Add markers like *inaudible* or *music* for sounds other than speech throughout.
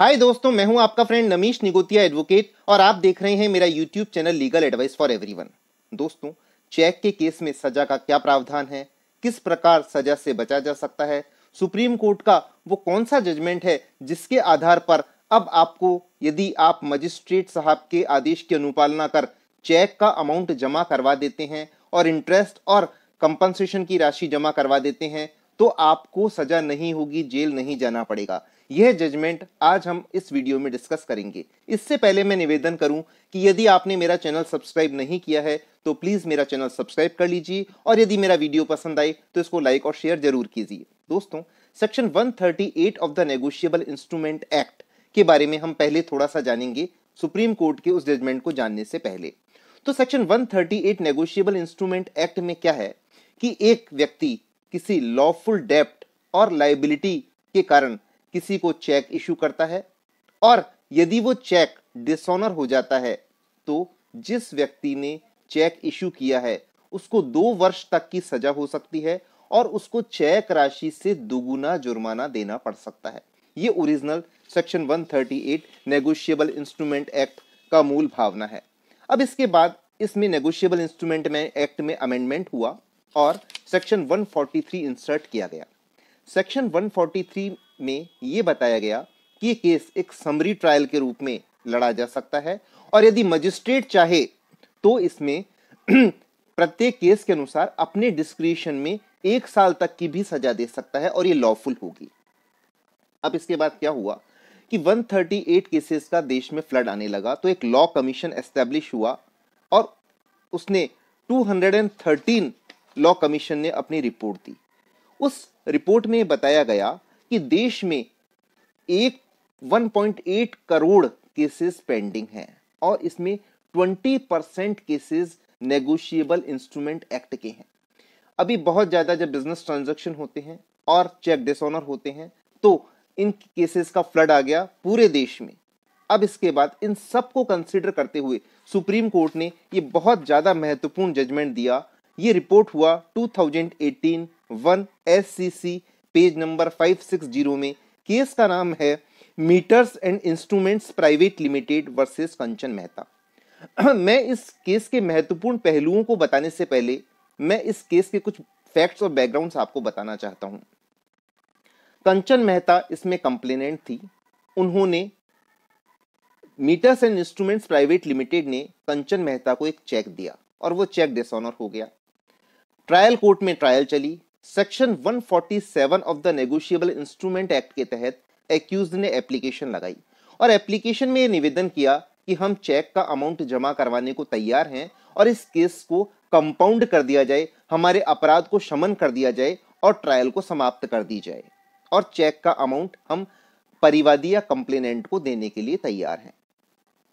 हाय दोस्तों मैं हूं आपका फ्रेंड नमीश निगोतिया एडवोकेट और आप देख रहे हैं मेरा YouTube channel legal advice for everyone दोस्तों चेक के केस में सजा का क्या प्रावधान है किस प्रकार सजा से बचा जा सकता है सुप्रीम कोर्ट का वो कौन सा जजमेंट है जिसके आधार पर अब आपको यदि आप मजिस्ट्रेट साहब के आदेश की अनुपालना कर चेक का अमाउंट जमा करवा देते हैं और इंटरेस्ट और कंपनसेशन की राशि जमा करवा देते हैं तो आपको सजा नहीं होगी जेल नहीं जाना पड़ेगा यह जजमेंट आज हम इस वीडियो में डिस्कस करेंगे इससे पहले मैं निवेदन करूं कि यदि आपने मेरा चैनल सब्सक्राइब नहीं किया है तो प्लीज़ मेरा चैनल सब्सक्राइब कर लीजिए और यदि मेरा वीडियो पसंद आए तो इसको लाइक और शेयर जरूर कीजिए दोस्तों section 138 of the negotiable instrument act के बारे में हम पहले थोड़ा सा जानेंगे सुप्रीम कोर्ट के उस जजमेंट को जानने से पहले तो सेक्शन 138 नेगोशियबल इंस्ट्रूमेंट एक्ट में क्या है कि एक व्यक्ति किसी लॉफुल डेप्ट और लाइबिलिटी के कारण किसी को चेक इशू करता है और यदि वो चेक डिसऑनर हो जाता है तो जिस व्यक्ति ने चेक इशू किया है उसको दो वर्ष तक की सजा हो सकती है और उसको चेक राशि से दुगुना जुर्माना देना पड़ सकता है ये original section 138 negotiable instrument act का मूल भावना है अब इसके बाद इसमें नेगोशिएबल इंस्ट्रूमेंट में एक्ट में अमेंडमेंट हुआ और सेक्शन 143 इंसर्ट किया गया सेक्शन 143 में ये बताया गया कि ये केस एक समरी ट्रायल के रूप में लड़ा जा सकता है और यदि मजिस्ट्रेट चाहे तो इसमें *clears throat* प्रत्येक केस के अनुसार अपने डिस्क्रिप्शन में एक साल तक की भी सजा दे सकता है और ये लॉफुल होगी अब इसके बाद क्या हुआ कि 138 केसेस का देश में फ्लड आने लगा तो एक लॉ कमीशन एस्टेब्लिश हुआ और उसने 213 लॉ कमीशन ने अपनी रिपोर्ट दी उस रिपोर्ट में बताया गया कि देश में एक 1.8 करोड़ केसेस पेंडिंग हैं और इसमें 20 percent cases negotiable instrument act के हैं अभी बहुत ज़्यादा जब बिजनेस ट्रांजैक्शन होते हैं और चेक डिसऑनर होते हैं तो इन केसेस का फ्लड आ गया पूरे देश में अब इसके बाद इन सब को कंसिडर करते हुए सुप्रीम कोर्ट ने ये बहुत ज़्यादा महत्वपूर्ण जजमेंट दिया ये रिपोर्ट हुआ 2018 one S C C page number 560 में केस का नाम है meters and instruments private limited versus Kanchan Mehta *clears throat* मैं इस केस के महत्वपूर्ण पहलुओं को बताने से पहले मैं इस केस के कुछ फैक्ट्स और बैकग्राउंड्स आपको बताना चाहता हूं कंचन मेहता इसमें कंप्लेनेंट थी उन्होंने meters and instruments private limited ने कंचन मेहता को एक चेक दिया और वो चेक डिसऑनर हो गया ट्रायल कोर्ट में ट्रायल चली section 147 of the negotiable instrument act के तहत एक्यूज ने एप्लीकेशन लगाई और एप्लीकेशन में ये निवेदन किया कि हम चेक का अमाउंट जमा करवाने को तैयार हैं और इस केस को कंपाउंड कर दिया जाए हमारे अपराध को शमन कर दिया जाए और ट्रायल को समाप्त कर दी जाए और चेक का अमाउंट हम परिवादी या कंप्लेनेंट को देने के लिए तैयार हैं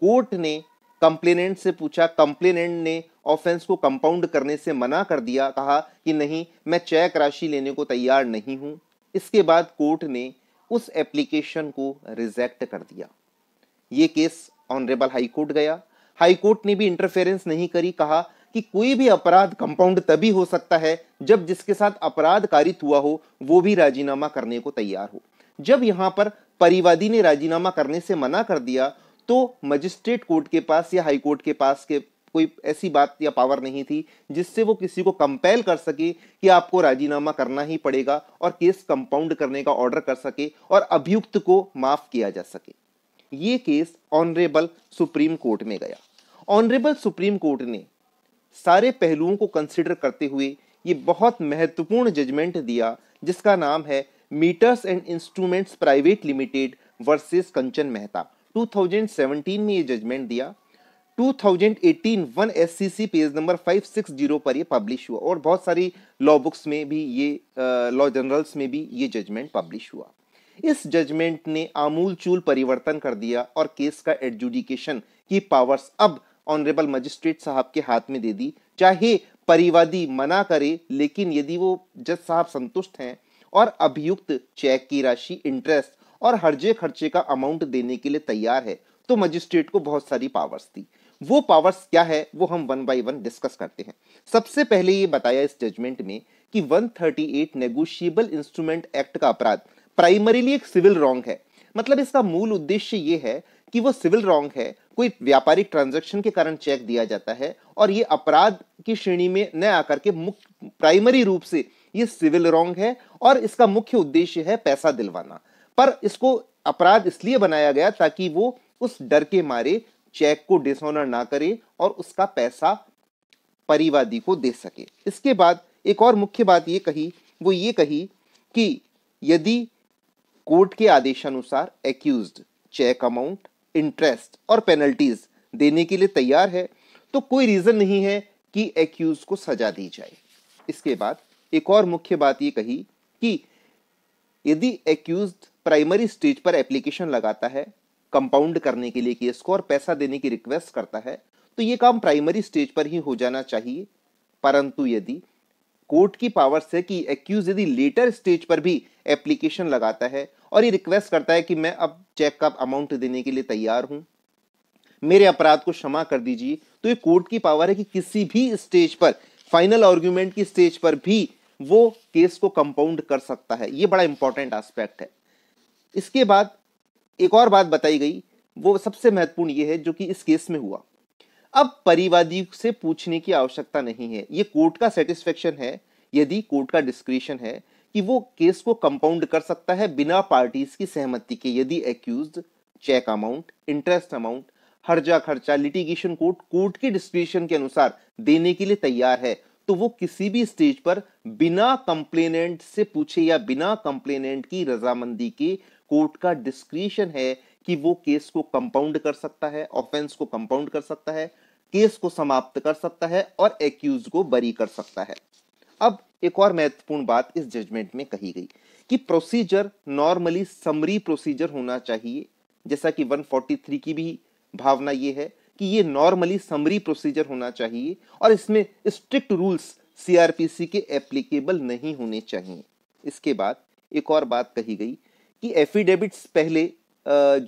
कोर्ट ने कंप्लेनेंट से पूछा कंप्लेनेंट ने ऑफेंस को कंपाउंड करने से मना कर दिया कहा कि नहीं मैं चेक राशि लेने को तैयार नहीं हूं इसके बाद कोर्ट ने उस एप्लीकेशन को रिजेक्ट कर दिया ये केस ऑनरेबल हाई कोर्ट गया हाई कोर्ट ने भी इंटरफेरेंस नहीं करी कहा कि कोई भी अपराध कंपाउंड तभी हो सकता है जब जिसके साथ अपराध कारित हुआ हो वो भी राजीनामा करने को तैयार हो जब यहां पर परिवादी ने राजीनामा करने से मना कर दिया तो मजिस्ट्रेट कोर्ट के पास या हाई कोर्ट के पास के कोई ऐसी बात या पावर नहीं थी जिससे वो किसी को कंपेल कर सके कि आपको राजीनामा करना ही पड़ेगा और केस कंपाउंड करने का ऑर्डर कर सके और अभियुक्त को माफ किया जा सके ये केस ऑनरेबल सुप्रीम कोर्ट में गया ऑनरेबल सुप्रीम कोर्ट ने सारे पहलुओं को कंसिडर करते हुए ये बहुत महत्वपूर्ण जजमेंट दिया जिसका नाम है meters and instruments private limited versus Kanchan Mehta 2017 में ये जजमेंट दिया 2018 वन एस पेज नंबर 560 पर ये पब्लिश हुआ और बहुत सारी लॉ बुक्स में भी ये लॉ जनरल्स में भी ये जजमेंट पब्लिश हुआ इस जजमेंट ने आमूल चूल परिवर्तन कर दिया और केस का एडजुडिकेशन की पावर्स अब ऑनरेबल मजिस्ट्रेट साहब के हाथ में दे दी चाहे परिवादी मना करे लेकिन यदि वो जज साहब संतुष्ट हैं और अभियुक्त चेक की राशि इंटरेस्ट और हर्जे खर्चे का अमाउंट देने के लिए तैयार है तो मजिस्ट्रेट को बहुत सारी पावर्स थी वो पावर्स क्या है वो हम वन बाई वन डिस्कस करते हैं सबसे पहले ये बताया इस जजमेंट में कि 138 नेगोशियबल इंस्ट्रूमेंट एक्ट का अपराध प्राइमरीली एक सिविल रॉन्ग है मतलब इसका मूल उद्देश्य ये है कि वो सिविल रॉन्ग है कोई व्यापारिक ट्रांजैक्शन के कारण चेक दिया जाता है और ये अपराध की श्रेणी में न आकर के मुख्य प्राइमरी रूप से ये सिविल रॉन्ग है और इसका मुख्य उद्देश्य है पैसा दिलवाना पर इसको अपराध इसलिए बनाया गया ताकि वो उस डर के मारे चेक को डिसऑनर ना करे और उसका पैसा परिवादी को दे सके इसके बाद एक और मुख्य बात ये कही वो ये कही कि यदि कोर्ट के आदेशानुसार एक्यूज चेक अमाउंट इंटरेस्ट और पेनल्टीज देने के लिए तैयार है तो कोई रीजन नहीं है कि एक्यूज को सजा दी जाए इसके बाद एक और मुख्य बात ये कही कि यदि एक्यूज प्राइमरी स्टेज पर एप्लीकेशन लगाता है कंपाउंड करने के लिए केस को और पैसा देने की रिक्वेस्ट करता है तो ये काम प्राइमरी स्टेज पर ही हो जाना चाहिए परंतु यदि कोर्ट की पावर से कि एक्यूज यदि लेटर स्टेज पर भी एप्लीकेशन लगाता है और ये रिक्वेस्ट करता है कि मैं अब चेक का अमाउंट देने के लिए तैयार हूं मेरे अपराध को क्षमा कर दीजिए तो ये कोर्ट की पावर है कि किसी भी स्टेज पर फाइनल आर्ग्यूमेंट की स्टेज पर भी वो केस को कंपाउंड कर सकता है ये बड़ा इंपॉर्टेंट एस्पेक्ट है इसके बाद एक और बात बताई गई वो सबसे महत्वपूर्ण ये है जो कि इस केस में हुआ अब परिवादी से पूछने की आवश्यकता नहीं है ये कोर्ट का सेटिस्फेक्शन है यदि कोर्ट का डिस्क्रिशन है कि वो केस को कंपाउंड कर सकता है बिना पार्टीज की सहमति के यदि accused cheque amount interest amount हर्जा खर्चा लिटिगेशन कोर्ट कोर्ट के डिस्क्रिशन के अनुसार देने के लिए तैयार है तो वो किसी भी स्टेज पर बिना कंप्लेनेंट से पूछे या बिना कंप्लेनेंट की रजामंदी के कोर्ट का डिस्क्रिशन है कि वो केस को कंपाउंड कर सकता है ऑफेंस को कंपाउंड कर सकता है केस को समाप्त कर सकता है और एक्यूज को बरी कर सकता है अब एक और महत्वपूर्ण बात इस जजमेंट में कही गई कि प्रोसीजर नॉर्मली समरी प्रोसीजर होना चाहिए जैसा कि 143 की भी भावना ये है कि ये नॉर्मली समरी प्रोसीजर होना चाहिए और इसमें स्ट्रिक्ट रूल्स सीआरपीसी के एप्लीकेबल नहीं होने चाहिए इसके बाद एक और बात कही गई कि एफिडेविट्स पहले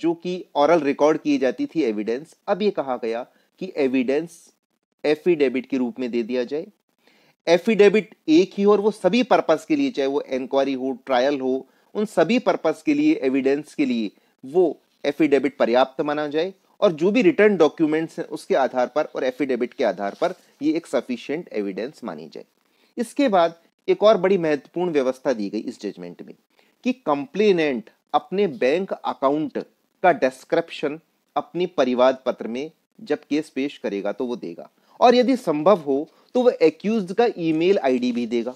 जो कि ऑरल रिकॉर्ड की जाती थी एविडेंस अब ये कहा गया कि एविडेंस एफिडेविट के रूप में दे दिया जाए एफिडेविट एक ही हो और वो सभी पर्पस के लिए चाहे वो एंक्वायरी हो ट्रायल हो उन सभी पर्पस के लिए एविडेंस के लिए वो एफिडेविट पर्याप्त माना जाए और जो भी रिटर्न डॉक्यूमेंट्स हैं उसके आधार पर और एफिडेविट के आधार पर ये एक सफिशियंट एविडेंस मानी जाए इसके बाद एक और बड़ी महत्वपूर्ण व्यवस्था दी गई इस जजमेंट में कि कंप्लेनेंट अपने बैंक अकाउंट का डिस्क्रिप्शन अपनी परिवाद पत्र में जब केस पेश करेगा तो वो देगा और यदि संभव हो तो वह एक्यूज का ईमेल आईडी भी देगा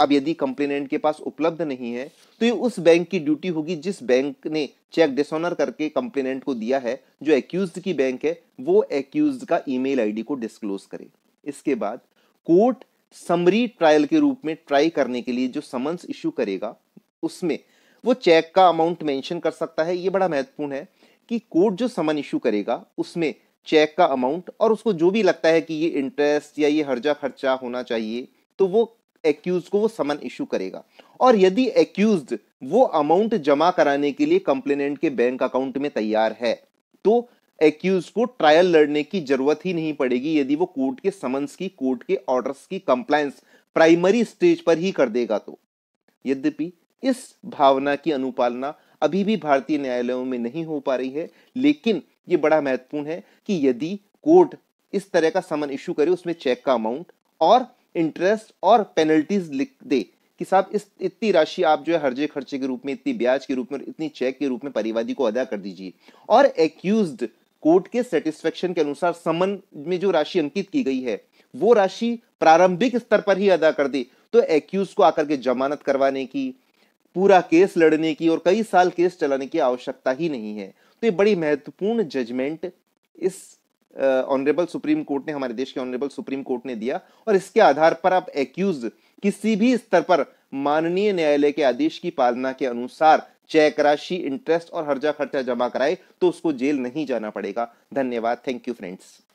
अब यदि कंप्लेनेंट के पास उपलब्ध नहीं है तो ये उस बैंक की ड्यूटी होगी जिस बैंक ने चेक डिसऑनर करके कंप्लेनेंट को दिया है जो एक्यूज की बैंक है वो एक्यूज का ईमेल आईडी को डिस्क्लोज करे इसके बाद कोर्ट समरी ट्रायल के रूप में ट्राई करने के लिए जो समन्स इश्यू करेगा उसमें वो चेक का अमाउंट मेंशन कर सकता है ये बड़ा महत्वपूर्ण है कि कोर्ट जो समन इशू करेगा उसमें चेक का अमाउंट और उसको जो भी लगता है कि ये इंटरेस्ट या ये हर्जा खर्चा होना चाहिए तो वो एक्यूज को वो समन इशू करेगा और यदि एक्यूज वो अमाउंट जमा कराने के लिए कंप्लेनेंट के बैंक अकाउंट में तैयार है तो एक्यूज को ट्रायल लड़ने की जरूरत ही नहीं पड़ेगी यदि वो कोर्ट के समन्स की कोर्ट के ऑर्डर्स की कंप्लायंस प्राइमरी स्टेज पर ही कर देगा तो यद्यपि इस भावना की अनुपालना अभी भी भारतीय न्यायालयों में नहीं हो पा रही है लेकिन ये बड़ा महत्वपूर्ण है कि यदि कोर्ट इस तरह का समन इशू करे उसमें चेक का अमाउंट और इंटरेस्ट और पेनल्टीज लिख दे कि साहब इस इतनी राशि आप जो है हर्जे खर्चे के रूप में इतनी ब्याज के रूप में इतनी चेक के रूप में परिवादी को अदा कर दीजिए और एक्यूज कोर्ट के सेटिस्फेक्शन के अनुसार समन में जो राशि अंकित की गई है वो राशि प्रारंभिक स्तर पर ही अदा कर दे तो एक्यूज को आकर के जमानत करवाने की पूरा केस लड़ने की और कई साल केस चलाने की आवश्यकता ही नहीं है तो ये बड़ी महत्वपूर्ण जजमेंट इस ऑनरेबल सुप्रीम कोर्ट ने हमारे देश के ऑनरेबल सुप्रीम कोर्ट ने दिया और इसके आधार पर आप एक्यूज किसी भी स्तर पर माननीय न्यायालय के आदेश की पालना के अनुसार चेक राशि इंटरेस्ट और हर्जा खर्चा जमा कराए तो उसको जेल नहीं जाना पड़ेगा धन्यवाद थैंक यू फ्रेंड्स